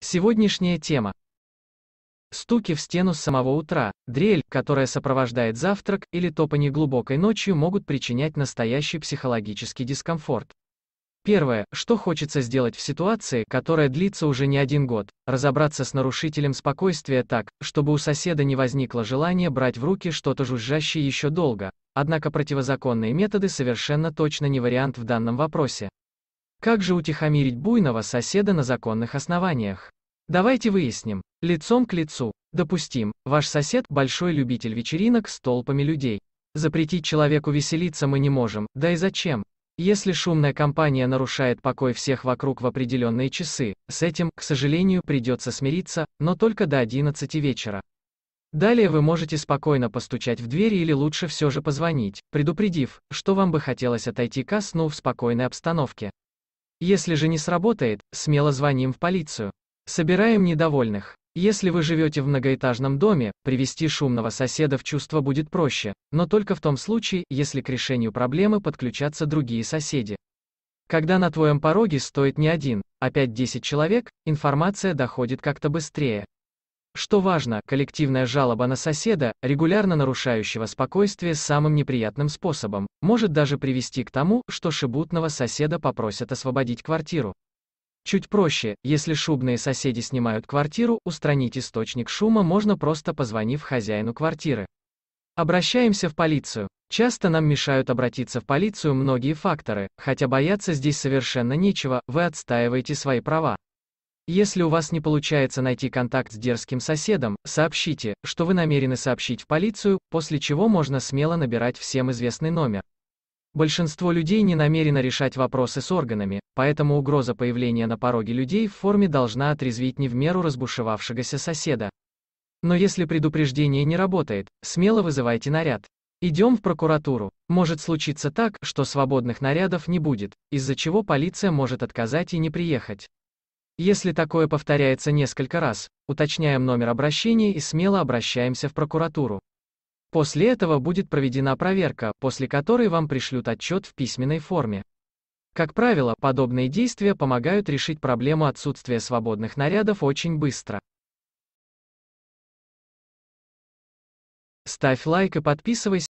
Сегодняшняя тема. Стуки в стену с самого утра, дрель, которая сопровождает завтрак, или топание глубокой ночью могут причинять настоящий психологический дискомфорт. Первое, что хочется сделать в ситуации, которая длится уже не один год, разобраться с нарушителем спокойствия так, чтобы у соседа не возникло желания брать в руки что-то жужжащее еще долго, однако противозаконные методы совершенно точно не вариант в данном вопросе. Как же утихомирить буйного соседа на законных основаниях? Давайте выясним. Лицом к лицу. Допустим, ваш сосед – большой любитель вечеринок с толпами людей. Запретить человеку веселиться мы не можем, да и зачем? Если шумная компания нарушает покой всех вокруг в определенные часы, с этим, к сожалению, придется смириться, но только до 11 вечера. Далее вы можете спокойно постучать в дверь или лучше все же позвонить, предупредив, что вам бы хотелось отойти ко сну в спокойной обстановке. Если же не сработает, смело звоним в полицию. Собираем недовольных. Если вы живете в многоэтажном доме, привести шумного соседа в чувство будет проще, но только в том случае, если к решению проблемы подключатся другие соседи. Когда на твоем пороге стоит не один, а 5-10 человек, информация доходит как-то быстрее. Что важно, коллективная жалоба на соседа, регулярно нарушающего спокойствие самым неприятным способом, может даже привести к тому, что шебутного соседа попросят освободить квартиру. Чуть проще, если шубные соседи снимают квартиру, устранить источник шума можно просто позвонив хозяину квартиры. Обращаемся в полицию. Часто нам мешают обратиться в полицию многие факторы, хотя бояться здесь совершенно нечего, вы отстаиваете свои права. Если у вас не получается найти контакт с дерзким соседом, сообщите, что вы намерены сообщить в полицию, после чего можно смело набирать всем известный номер. Большинство людей не намерено решать вопросы с органами, поэтому угроза появления на пороге людей в форме должна отрезвить не в меру разбушевавшегося соседа. Но если предупреждение не работает, смело вызывайте наряд. Идем в прокуратуру. Может случиться так, что свободных нарядов не будет, из-за чего полиция может отказать и не приехать. Если такое повторяется несколько раз, уточняем номер обращения и смело обращаемся в прокуратуру. После этого будет проведена проверка, после которой вам пришлют отчет в письменной форме. Как правило, подобные действия помогают решить проблему отсутствия свободных нарядов очень быстро. Ставь лайк и подписывайся.